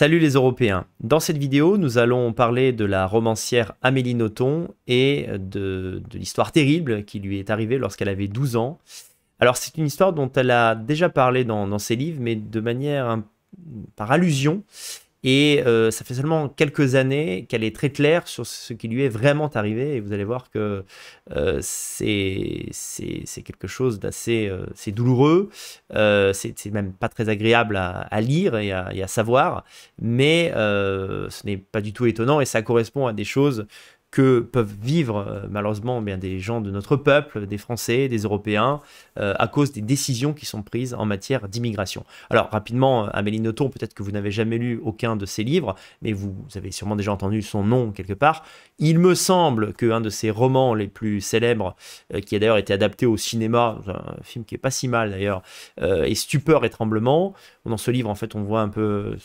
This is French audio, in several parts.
Salut les Européens. Dans cette vidéo, nous allons parler de la romancière Amélie Nothomb et de, l'histoire terrible qui lui est arrivée lorsqu'elle avait 12 ans. Alors c'est une histoire dont elle a déjà parlé dans ses livres, mais de manière par allusion. Et euh, ça fait seulement quelques années qu'elle est très claire sur ce qui lui est vraiment arrivé. Et vous allez voir que euh, c'est quelque chose d'assez euh, douloureux. c'est même pas très agréable à, lire et à, savoir. Mais ce n'est pas du tout étonnant et ça correspond à des choses que peuvent vivre euh, malheureusement bien des gens de notre peuple, des Français, des Européens, euh, à cause des décisions qui sont prises en matière d'immigration. Alors rapidement, euh, Amélie Nothomb, peut-être que vous n'avez jamais lu aucun de ses livres, mais vous avez sûrement déjà entendu son nom quelque part. Il me semble qu'un de ses romans les plus célèbres, qui a d'ailleurs été adapté au cinéma, un film qui est pas si mal d'ailleurs, est Stupeur et Tremblement. Dans ce livre, en fait, on voit un peu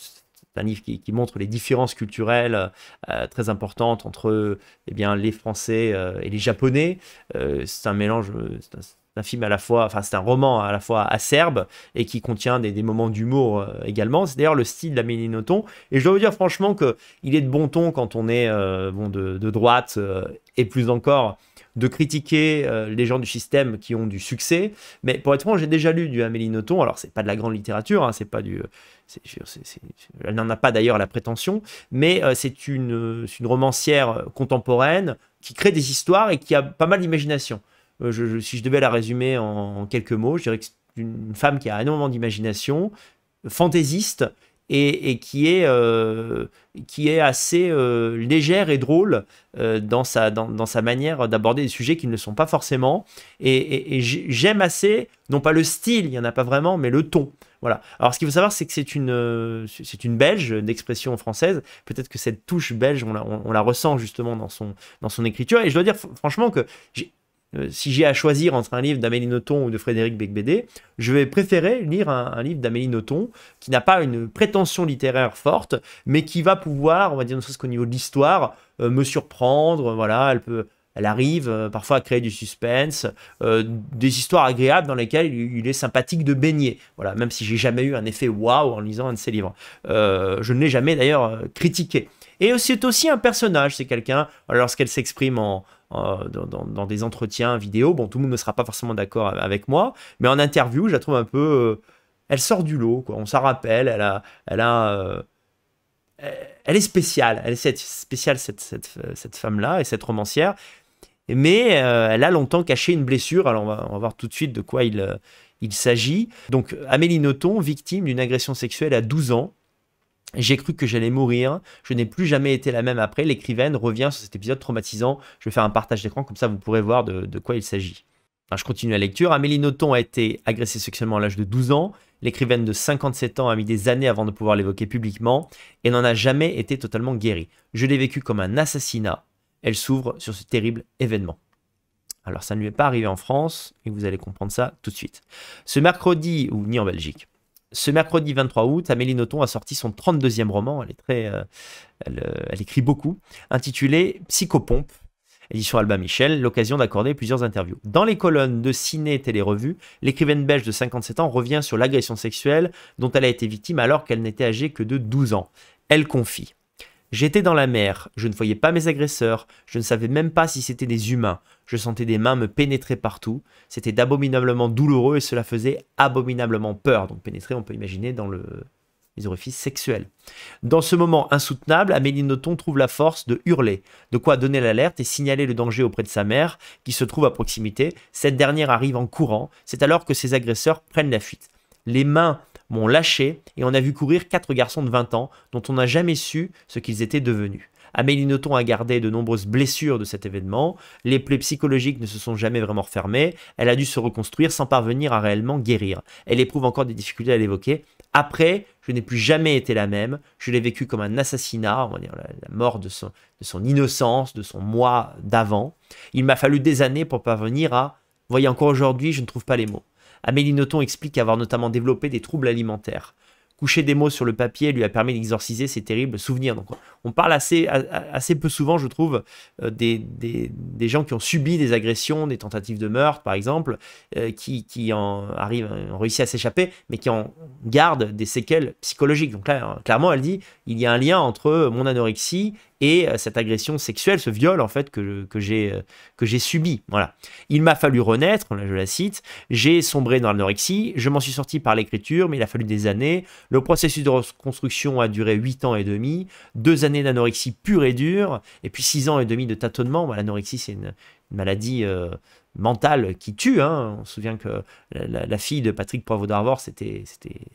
c'est un livre qui, montre les différences culturelles euh, très importantes entre eh bien, les Français euh, et les Japonais. Euh, c'est un mélange, c'est un, film à la fois, enfin c'est un roman à la fois acerbe et qui contient des, moments d'humour également. C'est d'ailleurs le style la Nothomb. Et je dois vous dire franchement qu'il est de bon ton quand on est bon, de, droite et plus encore de critiquer euh, les gens du système qui ont du succès. Mais pour être franc, j'ai déjà lu du Amélie Nothomb. Alors, c'est pas de la grande littérature, hein, c'est pas du. Euh, elle n'en a pas d'ailleurs la prétention, mais euh, c'est une, romancière contemporaine qui crée des histoires et qui a pas mal d'imagination. je, si je devais la résumer en, quelques mots, je dirais que c'est une femme qui a un énormément d'imagination, fantaisiste et, qui, est, euh, qui est assez euh, légère et drôle euh, dans, sa, dans, sa manière d'aborder des sujets qui ne le sont pas forcément. Et, j'aime assez, non pas le style, il n'y en a pas vraiment, mais le ton. Voilà. Alors, ce qu'il faut savoir, c'est que c'est une, c'est une belge d'expression française. Peut-être que cette touche belge, on la, la, ressent justement dans son, dans son écriture. Et je dois dire, franchement, que euh, si j'ai à choisir entre un livre d'Amélie Nothomb ou de Frédéric Beigbeder, je vais préférer lire un, livre d'Amélie Nothomb qui n'a pas une prétention littéraire forte, mais qui va pouvoir, on va dire, ne serait-ce qu'au niveau de l'histoire, euh, me surprendre. Voilà, elle peut, elle arrive euh, parfois à créer du suspense, des histoires agréables dans lesquelles il, est sympathique de baigner. Voilà, même si j'ai jamais eu un effet waouh en lisant un de ses livres. je ne l'ai jamais d'ailleurs critiqué. Et c'est aussi un personnage, c'est quelqu'un, lorsqu'elle s'exprime en, dans, des entretiens vidéo, bon, tout le monde ne sera pas forcément d'accord avec moi, mais en interview, je la trouve un peu... Euh, elle sort du lot, quoi. on s'en rappelle, elle a... Elle a euh, elle est spéciale, elle est cette, spéciale cette, femme-là et cette romancière, mais euh, elle a longtemps caché une blessure, alors on va, voir tout de suite de quoi il, il s'agit. Donc Amélie Nothomb, victime d'une agression sexuelle à 12 ans, j'ai cru que j'allais mourir, je n'ai plus jamais été la même après. L'écrivaine revient sur cet épisode traumatisant. Je vais faire un partage d'écran, comme ça vous pourrez voir de, quoi il s'agit. je continue la lecture. Amélie Nothomb a été agressée sexuellement à l'âge de 12 ans. L'écrivaine de 57 ans a mis des années avant de pouvoir l'évoquer publiquement et n'en a jamais été totalement guérie. Je l'ai vécu comme un assassinat. Elle s'ouvre sur ce terrible événement. Alors ça ne lui est pas arrivé en France et vous allez comprendre ça tout de suite. Ce mercredi, ou ni en Belgique, ce mercredi 23 août, Amélie Nothomb a sorti son 32e roman, elle, est très, euh, euh, elle, écrit beaucoup, intitulé Psychopompe, édition Albin Michel, l'occasion d'accorder plusieurs interviews. Dans les colonnes de Ciné Télé-Revue, l'écrivaine belge de 57 ans revient sur l'agression sexuelle dont elle a été victime alors qu'elle n'était âgée que de 12 ans. Elle confie J'étais dans la mer, je ne voyais pas mes agresseurs, je ne savais même pas si c'était des humains, je sentais des mains me pénétrer partout, c'était d'abominablement douloureux et cela faisait abominablement peur. Donc pénétrer, on peut imaginer dans le, les orifices sexuels. Dans ce moment insoutenable, Amélie Noton trouve la force de hurler, de quoi donner l'alerte et signaler le danger auprès de sa mère, qui se trouve à proximité. Cette dernière arrive en courant, c'est alors que ses agresseurs prennent la fuite. Les mains m'ont lâché et on a vu courir quatre garçons de 20 ans dont on n'a jamais su ce qu'ils étaient devenus. Amélie Nothomb a gardé de nombreuses blessures de cet événement, les plaies psychologiques ne se sont jamais vraiment refermées, elle a dû se reconstruire sans parvenir à réellement guérir. Elle éprouve encore des difficultés à l'évoquer. Après, je n'ai plus jamais été la même, je l'ai vécu comme un assassinat, on va dire la, mort de son, de son innocence, de son moi d'avant. Il m'a fallu des années pour parvenir à, voyez encore aujourd'hui, je ne trouve pas les mots. Amélie Nothomb explique avoir notamment développé des troubles alimentaires. Coucher des mots sur le papier lui a permis d'exorciser ses terribles souvenirs. Donc, on parle assez, assez peu souvent, je trouve, euh, des, gens qui ont subi des agressions, des tentatives de meurtre, par exemple, euh, qui, qui, en arrivent, ont réussi à s'échapper, mais qui en gardent des séquelles psychologiques. Donc là, euh, clairement, elle dit il y a un lien entre mon anorexie et euh, cette agression sexuelle, ce viol en fait que, euh, que j'ai subi. Voilà. Il m'a fallu renaître, je la cite, j'ai sombré dans l'anorexie, je m'en suis sorti par l'écriture, mais il a fallu des années. Le processus de reconstruction a duré 8 ans et demi, deux années d'anorexie pure et dure, et puis six ans et demi de tâtonnement. L'anorexie, c'est une, maladie euh, mental qui tue. Hein. On se souvient que la, fille de Patrick Poivre d'Arvor s'était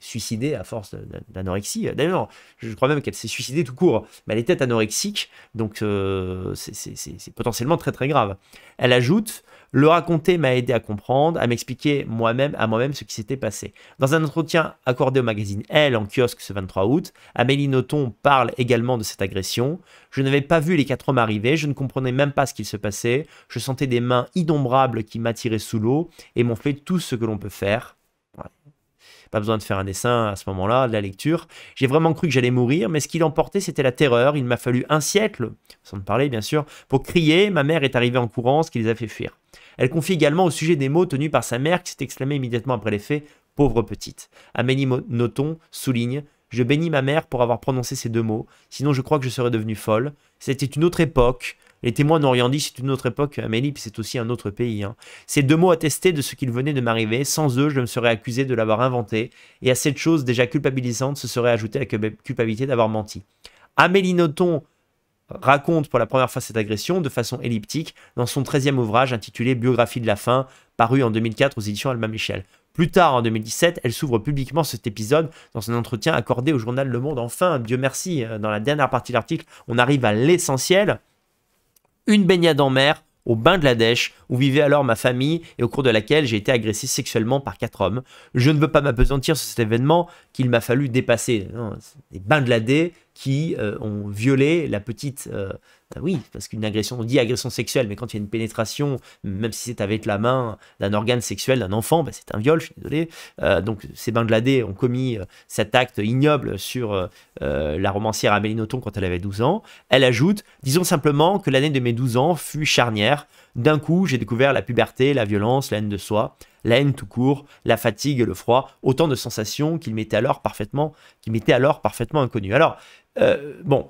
suicidée à force d'anorexie. D'ailleurs, je crois même qu'elle s'est suicidée tout court, mais elle était anorexique, donc euh, c'est potentiellement très très grave. Elle ajoute le raconter m'a aidé à comprendre, à m'expliquer moi-même, à moi-même ce qui s'était passé. Dans un entretien accordé au magazine Elle en kiosque ce 23 août, Amélie Nothomb parle également de cette agression. Je n'avais pas vu les quatre hommes arriver, je ne comprenais même pas ce qu'il se passait, je sentais des mains innombrables qui m'attiraient sous l'eau et m'ont fait tout ce que l'on peut faire. Pas besoin de faire un dessin à ce moment-là, de la lecture. J'ai vraiment cru que j'allais mourir, mais ce qui l'emportait, c'était la terreur. Il m'a fallu un siècle, sans me parler bien sûr, pour crier. Ma mère est arrivée en courant, ce qui les a fait fuir. Elle confie également au sujet des mots tenus par sa mère qui s'est exclamée immédiatement après les faits Pauvre petite. Amélie Noton souligne Je bénis ma mère pour avoir prononcé ces deux mots, sinon je crois que je serais devenue folle. C'était une autre époque, les témoins n'ont dit, c'est une autre époque, Amélie, puis c'est aussi un autre pays. Hein. Ces deux mots attestés de ce qu'il venait de m'arriver. Sans eux, je me serais accusé de l'avoir inventé. Et à cette chose déjà culpabilisante se serait ajoutée la culpabilité d'avoir menti. Amélie Nothomb raconte pour la première fois cette agression de façon elliptique dans son 13e ouvrage intitulé Biographie de la fin, paru en 2004 aux éditions Alma Michel. Plus tard, en 2017, elle s'ouvre publiquement cet épisode dans un entretien accordé au journal Le Monde. Enfin, Dieu merci, euh, dans la dernière partie de l'article, on arrive à l'essentiel une baignade en mer au Bain-de-la-Dèche où vivait alors ma famille et au cours de laquelle j'ai été agressé sexuellement par quatre hommes. Je ne veux pas m'apesantir sur cet événement qu'il m'a fallu dépasser. Hein, Bains-de-la-Dèche qui euh, ont violé la petite... Euh, bah oui, parce qu'une agression, on dit agression sexuelle, mais quand il y a une pénétration, même si c'est avec la main d'un organe sexuel d'un enfant, bah, c'est un viol, je suis désolé. Euh, donc ces Bangladais ont commis cet acte ignoble sur la romancière Amélie Nothomb quand elle avait 12 ans. Elle ajoute, disons simplement que l'année de mes 12 ans fut charnière d'un coup, j'ai découvert la puberté, la violence, la haine de soi, la haine tout court, la fatigue le froid, autant de sensations qu'il m'étaient alors parfaitement, qui m'étaient alors parfaitement inconnues. Alors, euh, bon,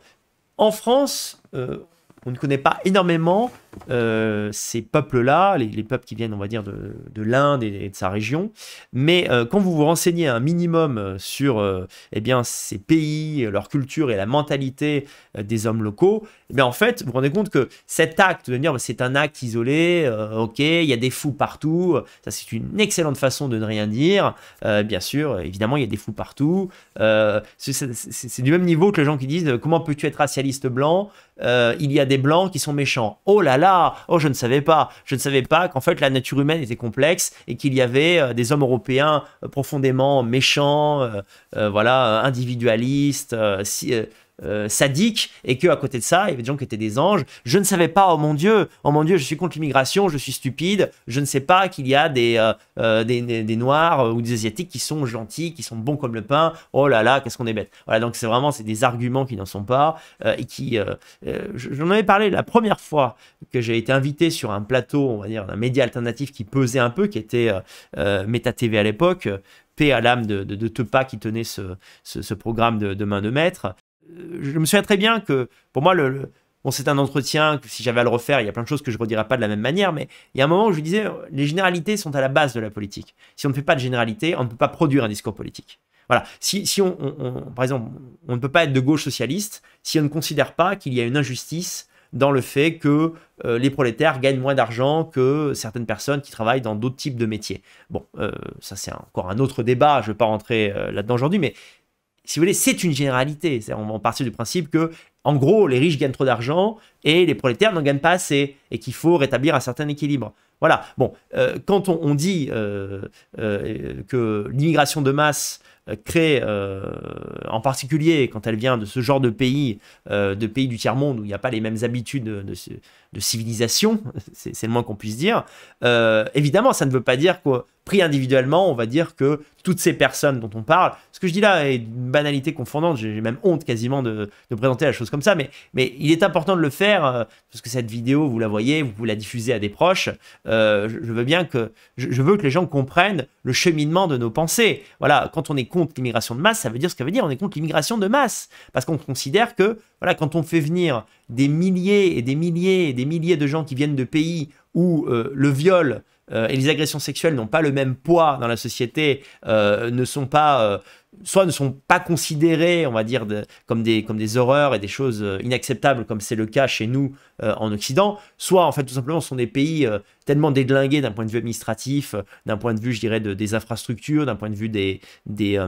en France, euh, on ne connaît pas énormément euh, ces peuples-là, les, peuples qui viennent, on va dire, de, l'Inde et, de sa région. Mais euh, quand vous vous renseignez un minimum euh, sur eh bien, ces pays, leur culture et la mentalité des hommes locaux, eh en fait, vous vous rendez compte que cet acte de dire bah, c'est un acte isolé, ok, il y a des fous partout, ça c'est une excellente façon de ne rien dire. bien sûr, évidemment, il y a des fous partout. c'est du même niveau que les gens qui disent comment peux-tu être racialiste blanc euh, il y a des blancs qui sont méchants. Oh là là, oh je ne savais pas, je ne savais pas qu'en fait la nature humaine était complexe et qu'il y avait euh, des hommes européens euh, profondément méchants, voilà, individualistes, si, euh, sadique et que à côté de ça, il y avait des gens qui étaient des anges. Je ne savais pas, oh mon Dieu, oh mon Dieu, je suis contre l'immigration, je suis stupide, je ne sais pas qu'il y a des, euh, euh, des, noirs ou des asiatiques qui sont gentils, qui sont bons comme le pain. Oh là là, qu'est-ce qu'on est bête. Voilà, donc c'est vraiment c'est des arguments qui n'en sont pas et qui. J'en avais parlé la première fois que j'ai été invité sur un plateau, on va dire, d'un média alternatif qui pesait un peu, qui était Meta TV à l'époque à l'âme de, de, pas qui tenait ce, ce, programme de, de, main de maître je me souviens très bien que pour moi, le, c'est un entretien que si j'avais à le refaire, il y a plein de choses que je ne redirais pas de la même manière, mais il y a un moment où je disais, les généralités sont à la base de la politique. Si on ne fait pas de généralité, on ne peut pas produire un discours politique. Voilà. Si, on, par exemple, on ne peut pas être de gauche socialiste si on ne considère pas qu'il y a une injustice dans le fait que euh, les prolétaires gagnent moins d'argent que certaines personnes qui travaillent dans d'autres types de métiers. Bon, euh, ça c'est encore un autre débat, je ne vais pas rentrer euh, là-dedans aujourd'hui, mais si vous voulez, c'est une généralité. On va partir du principe que, en gros, les riches gagnent trop d'argent et les prolétaires n'en gagnent pas assez et qu'il faut rétablir un certain équilibre. Voilà. Bon, euh, quand on, dit euh, euh, que l'immigration de masse crée, en particulier quand elle vient de ce genre de pays, de pays du tiers-monde où il n'y a pas les mêmes habitudes de, civilisation, c'est le moins qu'on puisse dire, évidemment, ça ne veut pas dire que, pris individuellement, on va dire que toutes ces personnes dont on parle, ce que je dis là est une banalité confondante, j'ai même honte quasiment de, présenter la chose comme ça, mais, mais il est important de le faire, parce que cette vidéo, vous la voyez, vous la diffusez à des proches, euh, je veux bien que, je veux que les gens comprennent le cheminement de nos pensées. Voilà, quand on est contre l'immigration de masse, ça veut dire ce que veut dire, on est contre l'immigration de masse, parce qu'on considère que, voilà, quand on fait venir des milliers et des milliers et des milliers de gens qui viennent de pays où euh, le viol euh, et les agressions sexuelles n'ont pas le même poids dans la société, euh, ne sont pas euh, soit ne sont pas considérées, on va dire, comme, des, comme des horreurs et des choses inacceptables, comme c'est le cas chez nous en Occident, soit en fait tout simplement sont des pays tellement déglingués d'un point de vue administratif, d'un point de vue, je dirais, des infrastructures, d'un point de vue des, des,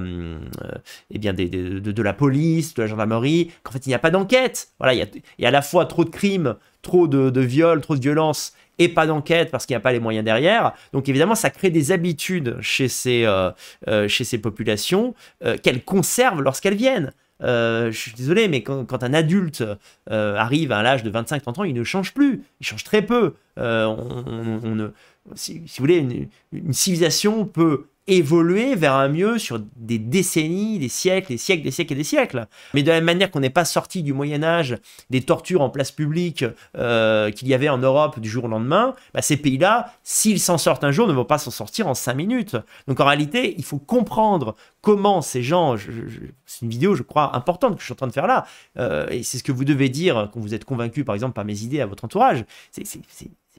eh bien de, la police, de la gendarmerie, qu'en fait il n'y a pas d'enquête. Voilà, il y, a, à la fois trop de crimes, trop de, de viols, trop de violences et pas d'enquête parce qu'il n'y a pas les moyens derrière. Donc évidemment, ça crée des habitudes chez ces, euh, euh, chez ces populations euh, qu'elles conservent lorsqu'elles viennent. je suis désolé, mais quand, un adulte arrive à l'âge de 25-30 ans, il ne change plus. Il change très peu. On, si, vous voulez, une, une civilisation peut évoluer vers un mieux sur des décennies, des siècles, des siècles, des siècles et des siècles. Mais de la même manière qu'on n'est pas sorti du Moyen Âge des tortures en place publique euh, qu'il y avait en Europe du jour au lendemain, bah ces pays-là, s'ils s'en sortent un jour, ne vont pas s'en sortir en cinq minutes. Donc en réalité, il faut comprendre comment ces gens, c'est une vidéo je crois importante que je suis en train de faire là, euh, et c'est ce que vous devez dire quand vous êtes convaincu par exemple par mes idées à votre entourage, c'est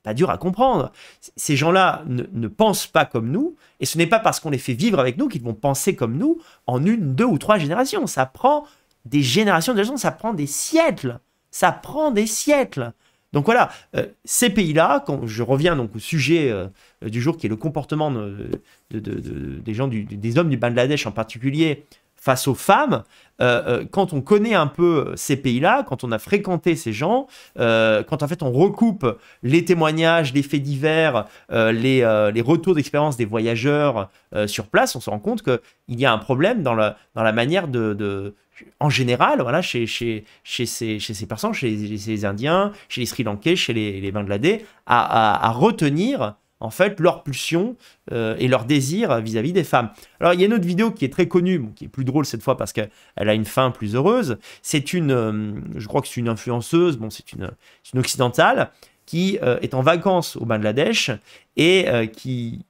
pas dur à comprendre. Ces gens-là ne, pensent pas comme nous, et ce n'est pas parce qu'on les fait vivre avec nous qu'ils vont penser comme nous en une, deux ou trois générations. Ça prend des générations de gens, ça prend des siècles. Ça prend des siècles. Donc voilà, euh, ces pays-là, quand je reviens donc au sujet euh, du jour qui est le comportement euh, de, des gens, des hommes du Bangladesh en particulier, face aux femmes, euh, euh, quand on connaît un peu ces pays-là, quand on a fréquenté ces gens, euh, quand en fait on recoupe les témoignages, les faits divers, les, retours d'expérience des voyageurs sur place, on se rend compte qu'il y a un problème dans la, manière de, en général, voilà, chez, ces, personnes, chez les, Indiens, chez les Sri Lankais, chez les, les Bangladais, à retenir en fait leur pulsion euh, et leur désir vis-à-vis des femmes. Alors il y a une autre vidéo qui est très connue, qui est plus drôle cette fois parce qu'elle a une fin plus heureuse. C'est une, euh, je crois que c'est une influenceuse, bon c'est une, une, occidentale qui euh, est en vacances au Bangladesh et qui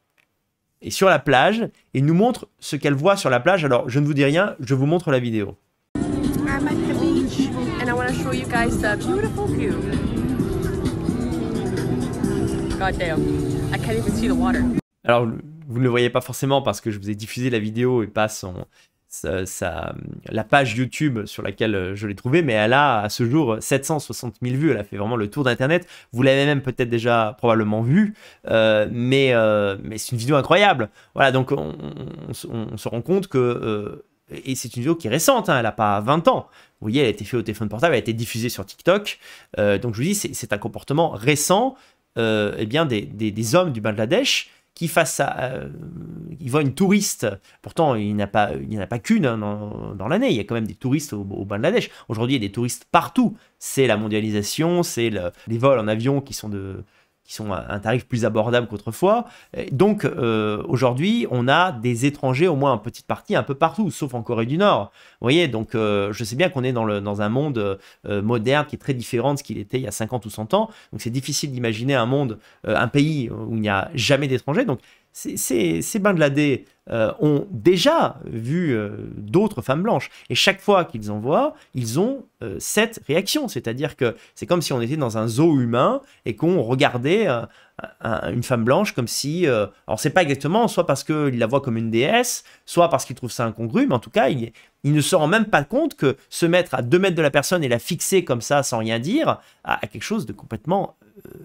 est sur la plage et nous montre ce qu'elle voit sur la plage. Alors je ne vous dis rien, je vous montre la vidéo. beach alors, vous ne le voyez pas forcément parce que je vous ai diffusé la vidéo et pas son, ça, la page YouTube sur laquelle euh, je l'ai trouvée, mais elle a à ce jour 760 000 vues. Elle a fait vraiment le tour d'Internet. Vous l'avez même peut-être déjà probablement vue, euh, mais, euh, mais c'est une vidéo incroyable. Voilà, donc on, se rend compte que. et c'est une vidéo qui est récente, hein, elle n'a pas 20 ans. Vous voyez, elle a été faite au téléphone portable, elle a été diffusée sur TikTok. donc je vous dis, c'est un comportement récent euh, eh bien des, hommes du Bangladesh qui face à, euh, ils voient une touriste, pourtant il n'y a pas, il n'y a pas qu'une hein, dans, l'année, il y a quand même des touristes au, Bangladesh. Aujourd'hui, il y a des touristes partout. C'est la mondialisation, c'est les vols en avion qui sont de, qui sont un tarif plus abordable qu'autrefois. Donc euh, aujourd'hui, on a des étrangers, au moins en petite partie, un peu partout, sauf en Corée du Nord. Vous voyez, donc euh, je sais bien qu'on est dans, le, dans un monde euh, moderne qui est très différent de ce qu'il était il y a 50 ou 100 ans. Donc c'est difficile d'imaginer un monde, un pays où il n'y a jamais d'étrangers. Donc ces, ces, euh, ont déjà vu euh, d'autres femmes blanches. Et chaque fois qu'ils en voient, ils ont euh, cette réaction. C'est-à-dire que c'est comme si on était dans un zoo humain et qu'on regardait une femme blanche comme si... alors c'est pas exactement, soit parce qu'il la voit comme une déesse, soit parce qu'il trouve ça incongru, mais en tout cas, il, ne se rend même pas compte que se mettre à deux mètres de la personne et la fixer comme ça sans rien dire a, a quelque chose de complètement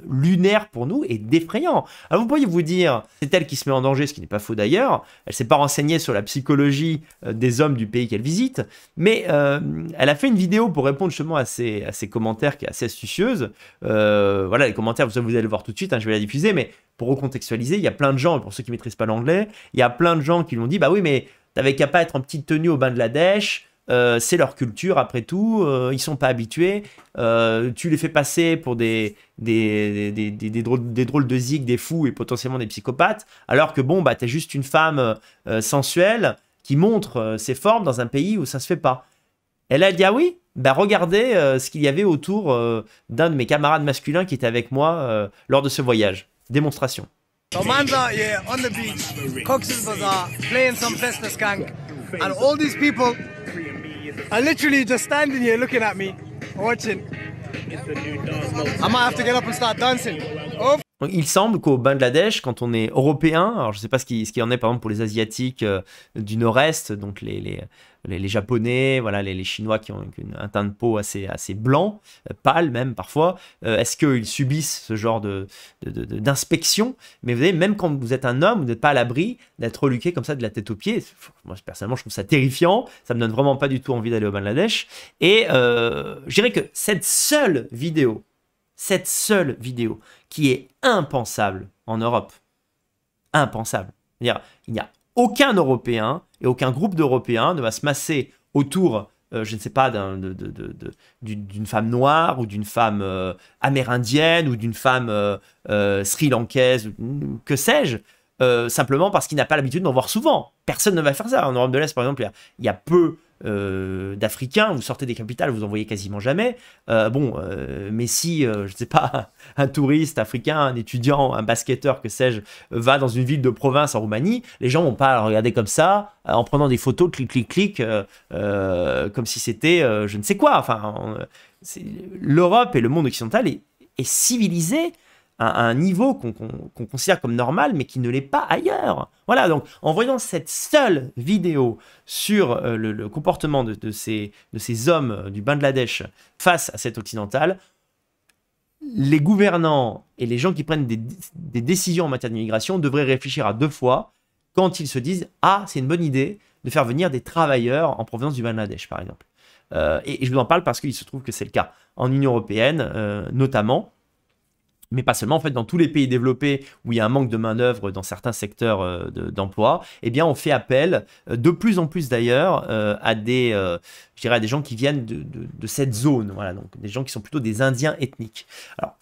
lunaire pour nous est défrayant. Alors vous pourriez vous dire, c'est elle qui se met en danger, ce qui n'est pas faux d'ailleurs, elle s'est pas renseignée sur la psychologie euh, des hommes du pays qu'elle visite, mais euh, elle a fait une vidéo pour répondre justement à ces, à ces commentaires qui est assez astucieuse. Euh, voilà, les commentaires, vous, allez le voir tout de suite, hein, je vais la diffuser, mais pour recontextualiser, il y a plein de gens, pour ceux qui maîtrisent pas l'anglais, il y a plein de gens qui l'ont dit, bah oui, mais t'avais qu'à pas être en petite tenue au Bangladesh de euh, c'est leur culture après tout, euh, ils sont pas habitués, euh, tu les fais passer pour des, des, drôles, de zig, des fous et potentiellement des psychopathes, alors que bon, bah t'es juste une femme sensuelle qui montre ses formes dans un pays où ça se fait pas. Elle a dit ah oui, bah regardez ce qu'il y avait autour d'un de mes camarades masculins qui était avec moi lors de ce voyage. Démonstration. I literally just standing here looking at me, watching. I might have to get up and start dancing. Over oh, il semble qu'au Bangladesh, quand on est européen, alors je ne sais pas ce qu'il qui en est par exemple pour les Asiatiques euh, du Nord-Est, donc les, Japonais, voilà, les, Chinois qui ont un teint de peau assez, blanc, euh, pâle même parfois, euh, est-ce qu'ils subissent ce genre d'inspection Mais vous savez, même quand vous êtes un homme, vous n'êtes pas à l'abri d'être reluqué comme ça de la tête aux pieds. Moi, personnellement, je trouve ça terrifiant, ça me donne vraiment pas du tout envie d'aller au Bangladesh. Et je dirais que cette seule vidéo cette seule vidéo qui est impensable en Europe. Impensable. dire il n'y a aucun Européen et aucun groupe d'Européens ne va se masser autour, euh, je ne sais pas, d'une femme noire ou d'une femme euh, amérindienne ou d'une femme euh, sri-lankaise, que sais-je, simplement parce qu'il n'a pas l'habitude d'en voir souvent. Personne ne va faire ça. En Europe de l'Est, par exemple, il y a peu euh, d'Africains, vous sortez des capitales, vous en voyez quasiment jamais. Euh, bon, euh, mais si, je ne sais pas, un touriste africain, un étudiant, un basketteur, que sais-je, va dans une ville de province en Roumanie, les gens vont pas regarder comme ça, en prenant des photos, clic, clic, clic, comme si c'était je ne sais quoi. Enfin, l'Europe et le monde occidental est, est civilisé à un niveau qu'on considère comme normal, mais qui ne l'est pas ailleurs. Voilà, donc en voyant cette seule vidéo sur euh, le, comportement de, ces, hommes euh, du Bangladesh face à cette occidentale, les gouvernants et les gens qui prennent des, décisions en matière d'immigration devraient réfléchir à deux fois quand ils se disent Ah, c'est une bonne idée de faire venir des travailleurs en provenance du Bangladesh, par exemple. Euh, et, je vous en parle parce qu'il se trouve que c'est le cas en Union européenne, notamment mais pas seulement, en fait, dans tous les pays développés où il y a un manque de main-d'œuvre dans certains secteurs euh, d'emploi, eh bien, on fait appel, euh, de plus en plus d'ailleurs, euh, à des, je dirais, à des gens qui viennent de, de, de, cette zone, voilà, donc des gens qui sont plutôt des Indiens ethniques. Alors,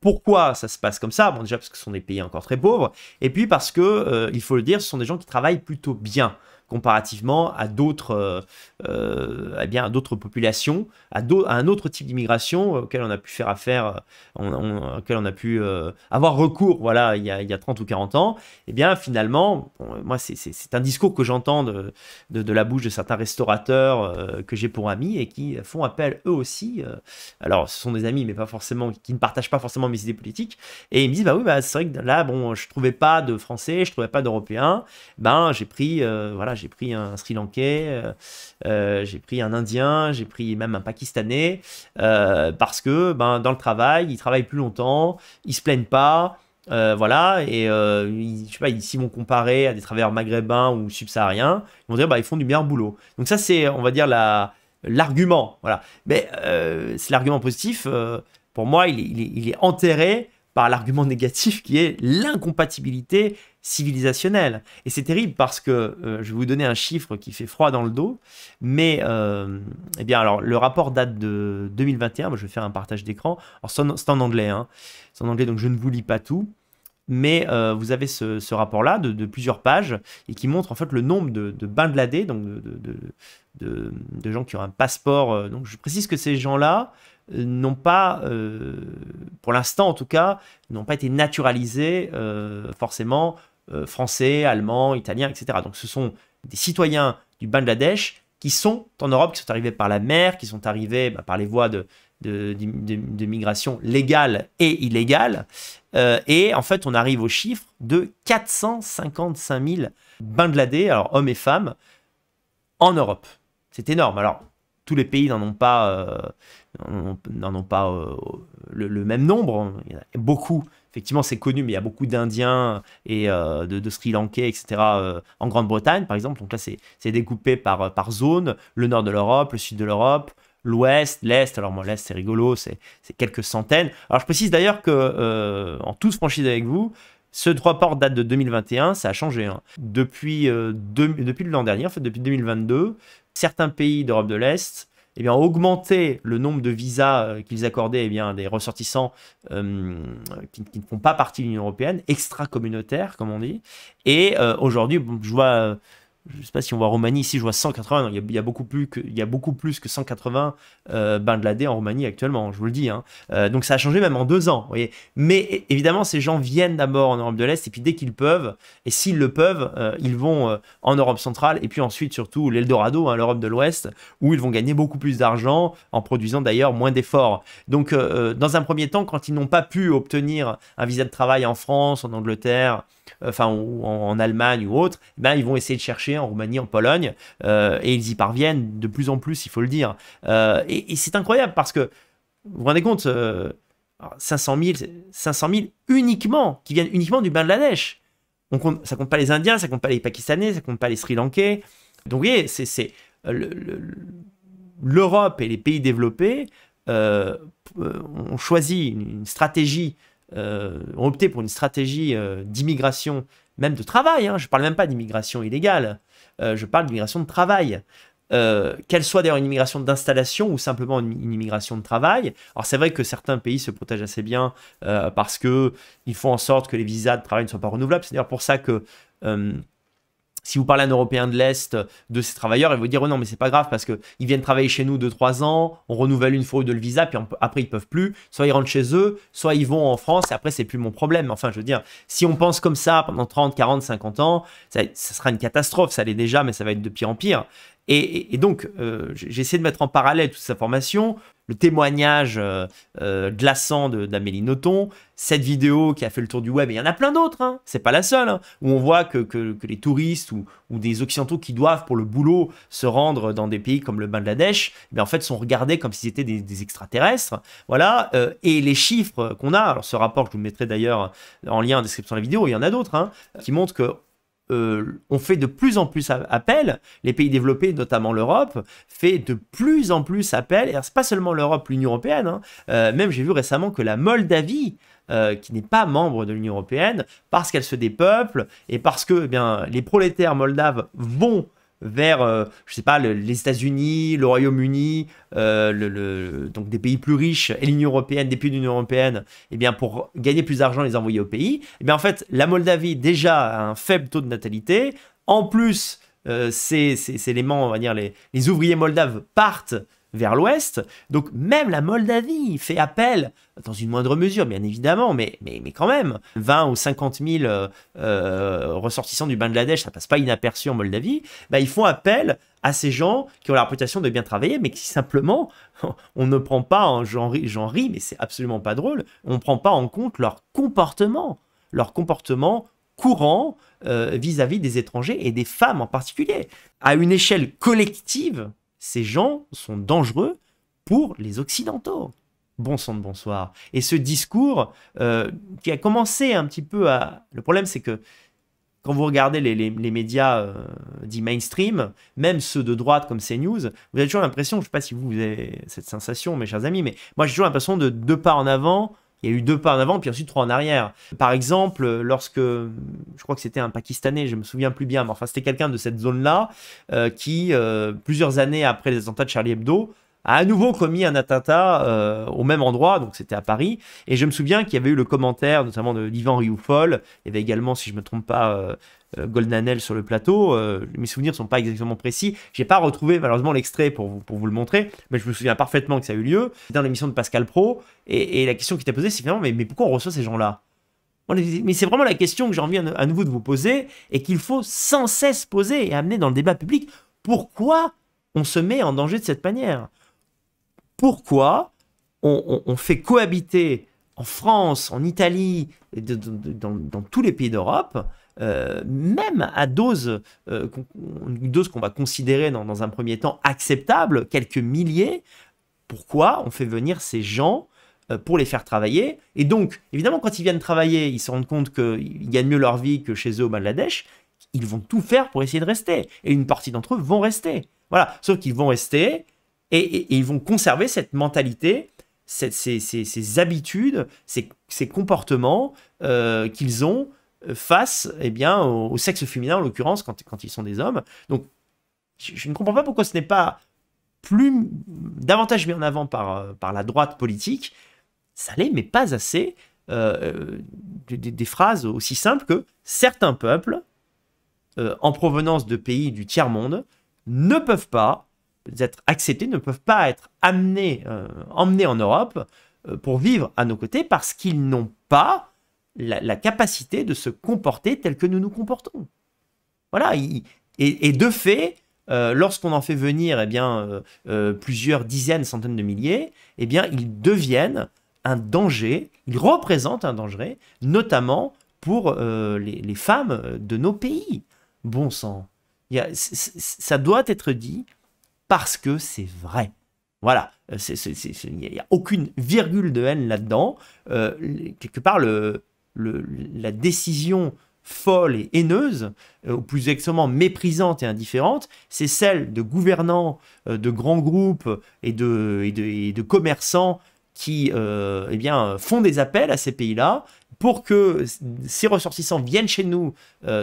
pourquoi ça se passe comme ça Bon, déjà parce que ce sont des pays encore très pauvres, et puis parce que, il faut le dire, ce sont des gens qui travaillent plutôt bien comparativement à d'autres euh, euh eh bien à d'autres populations, à, un autre type d'immigration euh, auquel on a pu faire affaire, euh, auquel on a pu avoir recours voilà il y, a, 30 ou 40 ans, et eh bien finalement moi c'est un discours que j'entends de, la bouche de certains restaurateurs que j'ai pour amis et qui font appel eux aussi, alors ce sont des amis mais pas forcément qui ne partagent pas forcément mes idées politiques et ils me disent bah oui bah, c'est vrai que là bon je trouvais pas de français, je trouvais pas d'européens, ben j'ai pris voilà j'ai pris un Sri Lankais, euh, euh, j'ai pris un Indien, j'ai pris même un Pakistanais, euh, parce que ben, dans le travail, ils travaillent plus longtemps, ils se plaignent pas, voilà, et euh, ils, je sais pas, ils vont comparer à des travailleurs maghrébins ou subsahariens, ils vont dire bah ils font du meilleur boulot. Donc ça c'est, on va dire la l'argument, voilà. Mais c'est l'argument positif. pour moi, il il est enterré par l'argument négatif qui est l'incompatibilité civilisationnelle. Et c'est terrible parce que, euh, je vais vous donner un chiffre qui fait froid dans le dos, mais euh, eh bien alors le rapport date de 2021, je vais faire un partage d'écran, c'est en anglais, hein. c'est en anglais donc je ne vous lis pas tout, mais euh, vous avez ce, rapport-là de, plusieurs pages et qui montre en fait le nombre de, de donc de, de, gens qui ont un passeport. Euh, donc je précise que ces gens-là, euh, n'ont pas, euh, pour l'instant en tout cas, n'ont pas été naturalisés euh, forcément français, allemands, italien, etc. Donc ce sont des citoyens du Bangladesh qui sont en Europe, qui sont arrivés par la mer, qui sont arrivés bah, par les voies de, de, migration légale et illégale. et en fait, on arrive au chiffre de 455 000 Bangladais, alors hommes et femmes, en Europe. C'est énorme. Alors, tous les pays n'en ont pas, n'en ont pas euh, le, même nombre. beaucoup. Effectivement, c'est connu, mais il y a beaucoup d'Indiens et euh, de, Sri Lankais, etc. Euh, en Grande-Bretagne, par exemple. Donc là, c'est découpé par, par zone. Le nord de l'Europe, le sud de l'Europe, l'ouest, l'est. Alors moi, l'est, c'est rigolo, c'est quelques centaines. Alors je précise d'ailleurs que, en toute franchise avec vous, ce port date de 2021, ça a changé. Hein. Depuis, depuis l'an dernier, en fait, depuis 2022, certains pays d'Europe de l'Est eh bien, augmenter le nombre de visas euh, qu'ils accordaient eh bien, à des ressortissants euh, qui, ne font pas partie de l'Union européenne, extra-communautaires, comme on dit. Et euh, aujourd'hui, je vois je sais pas si on voit Roumanie ici, je vois 180. il, y, a, beaucoup plus que, il y a beaucoup plus que 180 euh, bains de D en Roumanie actuellement, je vous le dis. Hein. Euh, donc ça a changé même en deux ans. Mais évidemment, ces gens viennent d'abord en Europe de l'Est et puis dès qu'ils peuvent, et s'ils le peuvent, euh, ils vont en Europe centrale et puis ensuite surtout l'Eldorado, hein, l'Europe de l'Ouest, où ils vont gagner beaucoup plus d'argent en produisant d'ailleurs moins d'efforts. Donc dans un premier temps, quand ils n'ont pas pu obtenir un visa de travail en France, en Angleterre, euh, enfin en, Allemagne ou autre, eh ben ils vont essayer de chercher en Roumanie, en Pologne, euh, et ils y parviennent de plus en plus, il faut le dire. Euh, et, c'est incroyable parce que vous vous rendez compte, 500 000, 500 uniquement, qui viennent uniquement du Bangladesh. On compte, ça compte pas les Indiens, ça compte pas les Pakistanais, ça compte pas les Sri Lankais. Donc vous voyez, c'est l'Europe et les pays développés ont choisi une stratégie ont euh, opté pour une stratégie euh, d'immigration, même de travail, hein. je ne parle même pas d'immigration illégale, euh, je parle d'immigration de travail. qu'elle soit d'ailleurs une immigration d'installation ou simplement une, immigration de travail. Alors c'est vrai que certains pays se protègent assez bien parce que ils font en sorte que les visas de travail ne soient pas renouvelables. C'est d'ailleurs pour ça que si vous parlez à un Européen de l'Est de ces travailleurs, ils vous dire oh non, mais c'est pas grave parce qu'ils viennent travailler chez nous 2-3 ans, on renouvelle une fois ou deux le visa, puis après ils peuvent plus. Soit ils rentrent chez eux, soit ils vont en France et après c'est plus mon problème. Enfin, je veux dire, si on pense comme ça pendant 30, 40, 50 ans, ça, ça sera une catastrophe. Ça l'est déjà, mais ça va être de pire en pire. Et, donc, euh, j'ai essayé de mettre en parallèle toute sa formation, le témoignage euh, euh, glaçant d'Amélie Nothomb, cette vidéo qui a fait le tour du web, et il y en a plein d'autres, hein. c'est pas la seule, hein, où on voit que, les touristes ou, des occidentaux qui doivent pour le boulot se rendre dans des pays comme le Bangladesh, mais eh en fait sont regardés comme s'ils étaient des, extraterrestres, voilà, et les chiffres qu'on a, alors ce rapport je vous mettrai d'ailleurs en lien en description de la vidéo, il y en a d'autres, hein, qui montrent que euh, on fait de plus en plus appel, les pays développés, notamment l'Europe, fait de plus en plus appel, et c'est pas seulement l'Europe, l'Union Européenne, hein. euh, même j'ai vu récemment que la Moldavie, euh, qui n'est pas membre de l'Union Européenne, parce qu'elle se dépeuple, et parce que eh bien, les prolétaires moldaves vont vers, euh, je sais pas, les États-Unis, le Royaume-Uni, euh, donc des pays plus riches et l'Union européenne, des pays de l'Union européenne, eh bien pour gagner plus d'argent, les envoyer au pays. et eh bien en fait, la Moldavie déjà a un faible taux de natalité. En plus, euh, ces, éléments, on va dire les ouvriers moldaves partent vers l'ouest. Donc même la Moldavie fait appel, dans une moindre mesure bien évidemment, mais, mais, quand même, 20 ou 50 000 euh, euh, ressortissants du Bangladesh, ça passe pas inaperçu en Moldavie, bah, ils font appel à ces gens qui ont la réputation de bien travailler, mais qui simplement, on ne prend pas, en j'en ris, mais c'est absolument pas drôle, on ne prend pas en compte leur comportement, leur comportement courant vis à -vis des étrangers et des femmes en particulier. À une échelle collective, ces gens sont dangereux pour les Occidentaux. Bon sang de bonsoir. Et ce discours euh, qui a commencé un petit peu à... Le problème, c'est que quand vous regardez les, médias euh, dits mainstream, même ceux de droite comme CNews, vous avez toujours l'impression, je ne sais pas si vous, vous avez cette sensation, mes chers amis, mais moi j'ai toujours l'impression de deux pas en avant, il y a eu deux pas en avant, puis ensuite trois en arrière. Par exemple, lorsque, je crois que c'était un Pakistanais, je me souviens plus bien, mais enfin c'était quelqu'un de cette zone-là, euh, qui, euh, plusieurs années après les attentats de Charlie Hebdo, a à nouveau commis un attentat euh, au même endroit, donc c'était à Paris. Et je me souviens qu'il y avait eu le commentaire notamment de Yvan Rioufol, il y avait également, si je ne me trompe pas, euh, euh, Golden Anel sur le plateau. mes souvenirs ne sont pas exactement précis. je n'ai pas retrouvé malheureusement l'extrait pour vous, pour vous le montrer, mais je me souviens parfaitement que ça a eu lieu dans l'émission de Pascal Pro. Et, la question qui était posée, c'est finalement, mais pourquoi on reçoit ces gens-là mais c'est vraiment la question que j'ai envie à nouveau de vous poser et qu'il faut sans cesse poser et amener dans le débat public. Pourquoi on se met en danger de cette manière pourquoi on, fait cohabiter en France, en Italie, dans, tous les pays d'Europe, euh, même à euh, dose, qu'on va considérer dans, un premier temps acceptable, quelques milliers, pourquoi on fait venir ces gens euh, pour les faire travailler Et donc, évidemment, quand ils viennent travailler, ils se rendent compte qu'ils gagnent mieux leur vie que chez eux au Bangladesh, ils vont tout faire pour essayer de rester. Et une partie d'entre eux vont rester. Voilà, sauf qu'ils vont rester, et, ils vont conserver cette mentalité, ces, habitudes, ces, comportements euh, qu'ils ont face eh bien, au, sexe féminin, en l'occurrence, quand, ils sont des hommes. Donc, je, ne comprends pas pourquoi ce n'est pas plus davantage mis en avant par, euh, la droite politique, ça l'est, mais pas assez. Euh, des, phrases aussi simples que certains peuples, en provenance de pays du tiers-monde, ne peuvent pas être acceptés, ne peuvent pas être amenés, euh, emmenés en Europe euh, pour vivre à nos côtés parce qu'ils n'ont pas la, capacité de se comporter tel que nous nous comportons. Voilà, et, de fait, euh, lorsqu'on en fait venir eh bien, plusieurs dizaines, centaines de milliers, eh bien, ils deviennent un danger, ils représentent un danger, notamment pour les, femmes de nos pays. Bon sang. ça doit être dit, parce que c'est vrai. Voilà, euh, il n'y a aucune virgule de haine là-dedans. Euh, quelque part, le, la décision folle et haineuse, euh, ou plus exactement méprisante et indifférente, c'est celle de gouvernants, de grands groupes et de, et de, commerçants qui euh, eh bien, font des appels à ces pays-là pour que ces ressortissants viennent chez nous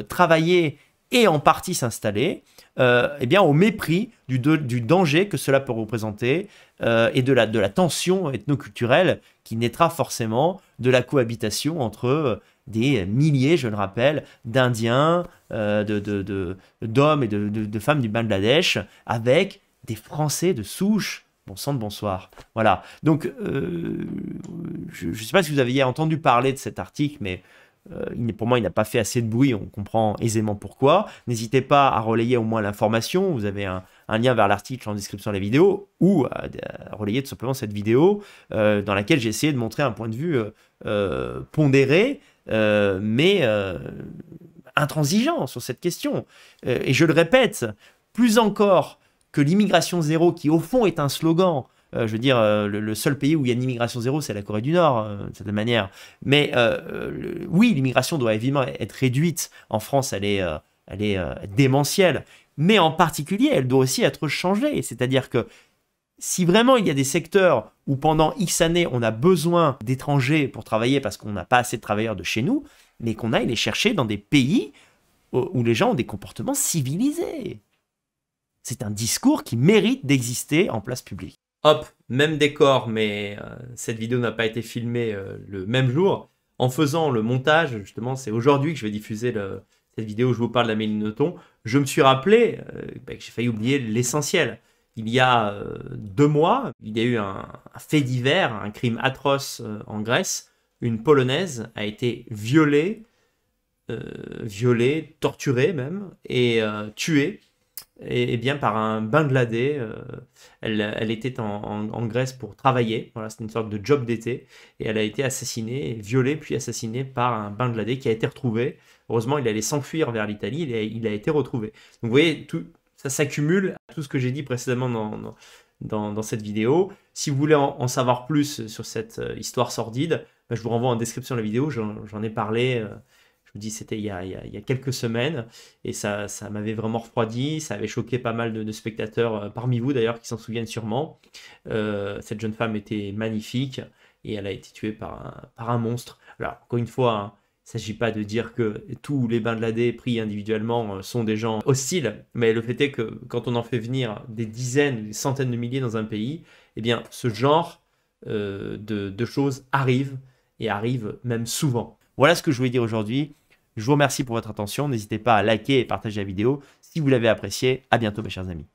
travailler et en partie s'installer, euh, eh bien au mépris du, danger que cela peut représenter euh, et de la, de la tension ethnoculturelle qui naîtra forcément de la cohabitation entre euh, des milliers, je le rappelle, d'Indiens, euh, d'hommes et de, femmes du Bangladesh avec des Français de souche. Bon sang de bonsoir. Voilà. Donc, je ne sais pas si vous aviez entendu parler de cet article, mais euh, pour moi, il n'a pas fait assez de bruit, on comprend aisément pourquoi. N'hésitez pas à relayer au moins l'information, vous avez un, lien vers l'article en description de la vidéo, ou à, relayer tout simplement cette vidéo euh, dans laquelle j'ai essayé de montrer un point de vue euh, pondéré, mais intransigeant sur cette question. et je le répète, plus encore que l'immigration zéro, qui au fond est un slogan, euh, je veux dire, euh, le, seul pays où il y a une immigration zéro, c'est la Corée du Nord, euh, de certaine manière. Mais oui, l'immigration doit évidemment être réduite. En France, elle est, elle est démentielle. Mais en particulier, elle doit aussi être changée. C'est-à-dire que si vraiment il y a des secteurs où pendant X années on a besoin d'étrangers pour travailler parce qu'on n'a pas assez de travailleurs de chez nous, mais qu'on aille les chercher dans des pays où les gens ont des comportements civilisés. C'est un discours qui mérite d'exister en place publique hop, même décor, mais euh, cette vidéo n'a pas été filmée euh, le même jour. En faisant le montage, justement, c'est aujourd'hui que je vais diffuser le, cette vidéo où je vous parle de d'Amélie Nothomb, je me suis rappelé euh, bah, que j'ai failli oublier l'essentiel. Il y a deux mois, il y a eu un, un fait divers, un crime atroce en Grèce. Une Polonaise a été violée, violée, torturée même, et tuée et, bien par un Bangladais. Euh, elle, était en, Grèce pour travailler. Voilà, c'était une sorte de job d'été. Et elle a été assassinée, violée, puis assassinée par un Bangladais qui a été retrouvé. Heureusement, il allait s'enfuir vers l'Italie. Il, il, a été retrouvé. Donc vous voyez, tout, ça s'accumule à tout ce que j'ai dit précédemment dans, cette vidéo. Si vous voulez en, savoir plus sur cette euh, histoire sordide, ben, je vous renvoie en description de la vidéo, j'en ai parlé euh, vous dis, c'était il, y a quelques semaines, et ça, ça m'avait vraiment refroidi, ça avait choqué pas mal de, spectateurs, euh, parmi vous d'ailleurs, qui s'en souviennent sûrement. Euh, cette jeune femme était magnifique, et elle a été tuée par un, monstre. Alors, encore une fois, hein, il ne s'agit pas de dire que tous les bains de la pris individuellement euh, sont des gens hostiles, mais le fait est que quand on en fait venir des dizaines, des centaines de milliers dans un pays, eh bien, ce genre de, de choses arrive et arrive même souvent. Voilà ce que je voulais dire aujourd'hui. Je vous remercie pour votre attention. N'hésitez pas à liker et partager la vidéo si vous l'avez appréciée. À bientôt, mes chers amis.